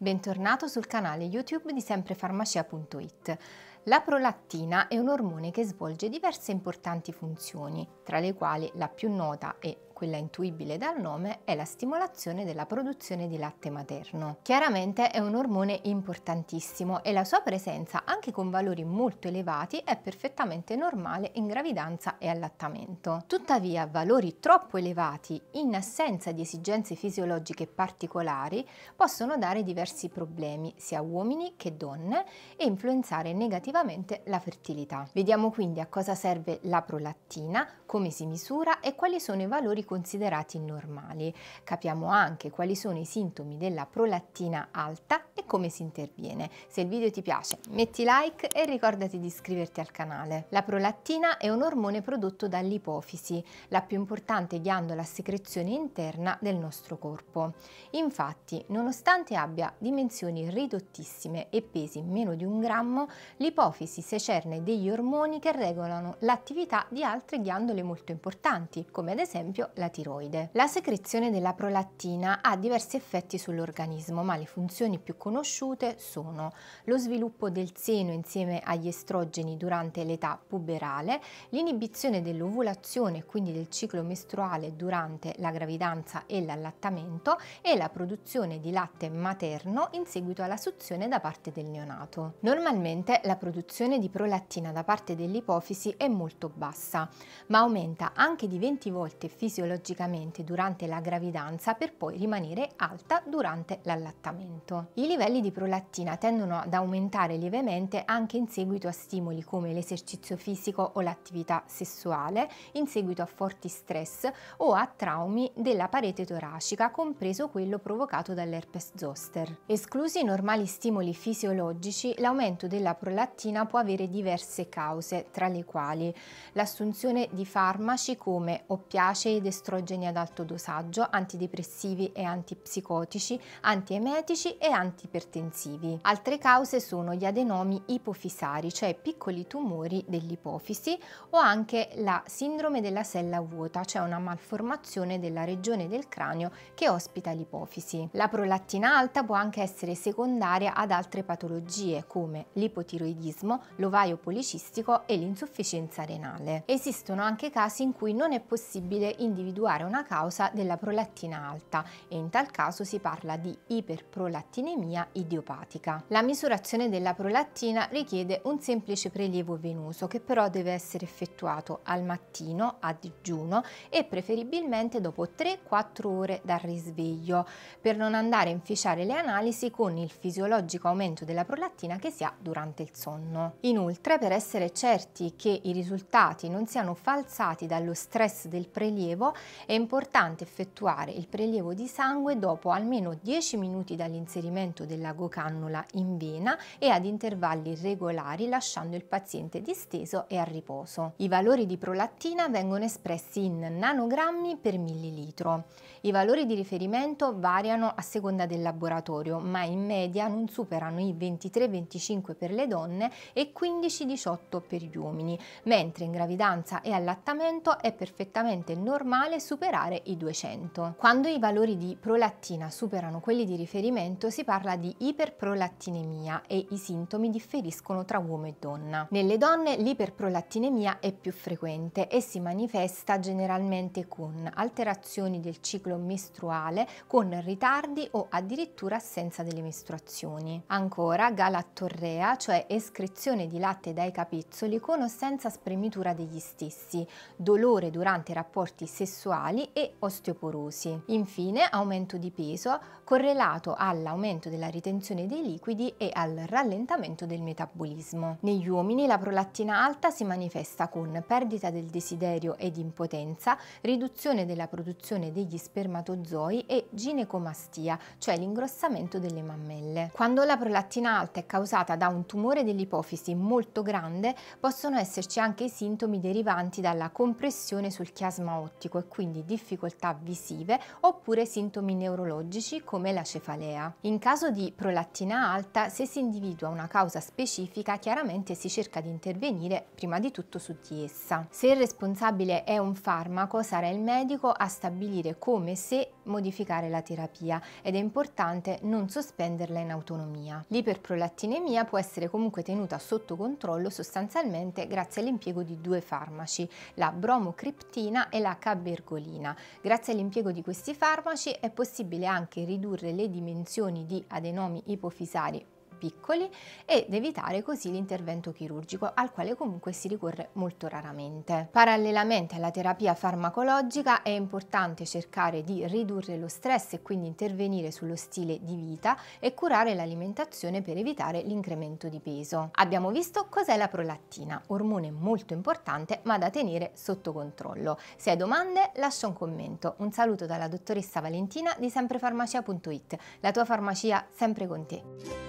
Bentornato sul canale YouTube di semprefarmacia.it. La prolattina è un ormone che svolge diverse importanti funzioni, tra le quali la più nota e quella intuibile dal nome, è la stimolazione della produzione di latte materno. Chiaramente è un ormone importantissimo e la sua presenza, anche con valori molto elevati, è perfettamente normale in gravidanza e allattamento. Tuttavia, valori troppo elevati, in assenza di esigenze fisiologiche particolari, possono dare diversi problemi sia a uomini che donne e influenzare negativamente la fertilità. Vediamo quindi a cosa serve la prolattina, come si misura e quali sono i valori considerati normali. Capiamo anche quali sono i sintomi della prolattina alta e come si interviene. Se il video ti piace metti like e ricordati di iscriverti al canale. La prolattina è un ormone prodotto dall'ipofisi, la più importante ghiandola a secrezione interna del nostro corpo. Infatti, nonostante abbia dimensioni ridottissime e pesi meno di un grammo, l'ipofisi secerne degli ormoni che regolano l'attività di altre ghiandole molto importanti, come ad esempio la tiroide. La secrezione della prolattina ha diversi effetti sull'organismo, ma le funzioni più conosciute sono lo sviluppo del seno insieme agli estrogeni durante l'età puberale, l'inibizione dell'ovulazione, quindi del ciclo mestruale durante la gravidanza e l'allattamento e la produzione di latte materno in seguito alla suzione da parte del neonato. Normalmente la produzione di prolattina da parte dell'ipofisi è molto bassa, ma aumenta anche di 20 volte fisiologicamente fisiologicamente durante la gravidanza per poi rimanere alta durante l'allattamento. I livelli di prolattina tendono ad aumentare lievemente anche in seguito a stimoli come l'esercizio fisico o l'attività sessuale, in seguito a forti stress o a traumi della parete toracica, compreso quello provocato dall'herpes zoster. Esclusi i normali stimoli fisiologici, l'aumento della prolattina può avere diverse cause, tra le quali l'assunzione di farmaci come oppiacei ed estrogeni ad alto dosaggio, antidepressivi e antipsicotici, antiemetici e antipertensivi. Altre cause sono gli adenomi ipofisari, cioè piccoli tumori dell'ipofisi, o anche la sindrome della sella vuota, cioè una malformazione della regione del cranio che ospita l'ipofisi. La prolattina alta può anche essere secondaria ad altre patologie come l'ipotiroidismo, l'ovaio policistico e l'insufficienza renale. Esistono anche casi in cui non è possibile individuare individuare una causa della prolattina alta e in tal caso si parla di iperprolattinemia idiopatica. La misurazione della prolattina richiede un semplice prelievo venoso che però deve essere effettuato al mattino a digiuno e preferibilmente dopo 3-4 ore dal risveglio per non andare a inficiare le analisi con il fisiologico aumento della prolattina che si ha durante il sonno. Inoltre per essere certi che i risultati non siano falsati dallo stress del prelievo è importante effettuare il prelievo di sangue dopo almeno 10 minuti dall'inserimento dell'ago cannula in vena e ad intervalli regolari lasciando il paziente disteso e a riposo. I valori di prolattina vengono espressi in nanogrammi per millilitro. I valori di riferimento variano a seconda del laboratorio, ma in media non superano i 23-25 per le donne e 15-18 per gli uomini, mentre in gravidanza e allattamento è perfettamente normale normale superare i 200. Quando i valori di prolattina superano quelli di riferimento si parla di iperprolattinemia e i sintomi differiscono tra uomo e donna. Nelle donne l'iperprolattinemia è più frequente e si manifesta generalmente con alterazioni del ciclo mestruale, con ritardi o addirittura assenza delle mestruazioni. Ancora galattorrea, cioè escrizione di latte dai capezzoli con o senza spremitura degli stessi, dolore durante i rapporti sessuali sessuali e osteoporosi. Infine aumento di peso correlato all'aumento della ritenzione dei liquidi e al rallentamento del metabolismo. Negli uomini la prolattina alta si manifesta con perdita del desiderio ed impotenza, riduzione della produzione degli spermatozoi e ginecomastia, cioè l'ingrossamento delle mammelle. Quando la prolattina alta è causata da un tumore dell'ipofisi molto grande, possono esserci anche i sintomi derivanti dalla compressione sul chiasma ottico e quindi difficoltà visive oppure sintomi neurologici come la cefalea. In caso di prolattina alta, se si individua una causa specifica, chiaramente si cerca di intervenire prima di tutto su di essa. Se il responsabile è un farmaco, sarà il medico a stabilire come, se modificare la terapia ed è importante non sospenderla in autonomia. L'iperprolattinemia può essere comunque tenuta sotto controllo sostanzialmente grazie all'impiego di due farmaci, la bromocriptina e la cabergolina. Grazie all'impiego di questi farmaci è possibile anche ridurre le dimensioni di adenomi ipofisari piccoli ed evitare così l'intervento chirurgico al quale comunque si ricorre molto raramente. Parallelamente alla terapia farmacologica è importante cercare di ridurre lo stress e quindi intervenire sullo stile di vita e curare l'alimentazione per evitare l'incremento di peso. Abbiamo visto cos'è la prolattina, ormone molto importante ma da tenere sotto controllo. Se hai domande lascia un commento. Un saluto dalla dottoressa Valentina di semprefarmacia.it, la tua farmacia sempre con te.